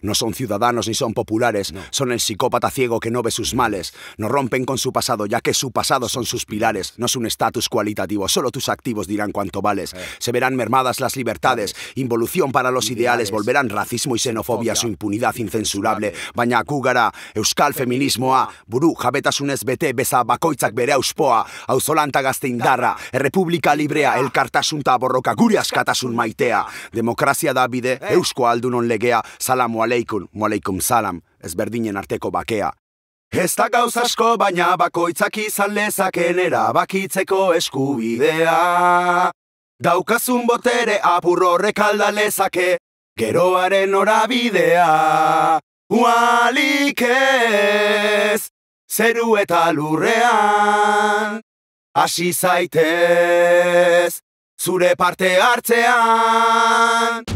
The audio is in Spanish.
No son ciudadanos ni son populares, son el psicópata ciego que no ve sus males. No rompen con su pasado, ya que su pasado son sus pilares. No es un estatus cualitativo, solo tus activos dirán cuánto vales. Eh. Se verán mermadas las libertades, involución para los ideales, volverán racismo y xenofobia, su impunidad incensurable. Baña kugara, euskal feminismo a jabetas un bete besa bakoitzak bere auspoa, auzolanta indarra, república librea, elkartasunta borroka gure un maitea. democracia davide bide, dunon aldunon legea, al. aleikun, mu salam, ez berdinen arteko bakea. Ez da gauz asko baina bakoitzak izan lezaken erabakitzeko eskubidea. Daukazun botere apur horrek alda geroaren orabidea. Ualik ez, zeru eta lurrean, hasi zaitez, zure parte hartzean.